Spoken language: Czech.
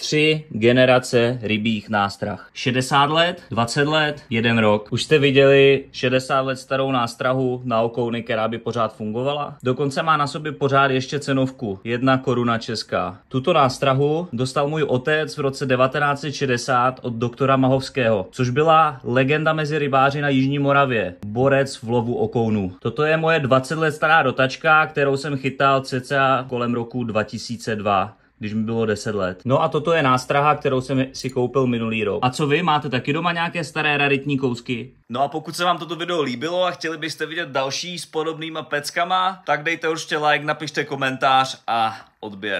tři generace rybích nástrah. 60 let, 20 let, jeden rok. Už jste viděli 60 let starou nástrahu na okouny, která by pořád fungovala? Dokonce má na sobě pořád ještě cenovku. Jedna koruna česká. Tuto nástrahu dostal můj otec v roce 1960 od doktora Mahovského, což byla legenda mezi rybáři na Jižní Moravě. Borec v lovu okounů. Toto je moje 20 let stará dotačka, kterou jsem chytal cca kolem roku 2002 když mi bylo 10 let. No a toto je nástraha, kterou jsem si koupil minulý rok. A co vy, máte taky doma nějaké staré raritní kousky? No a pokud se vám toto video líbilo a chtěli byste vidět další s podobnýma peckama, tak dejte určitě like, napište komentář a odběr.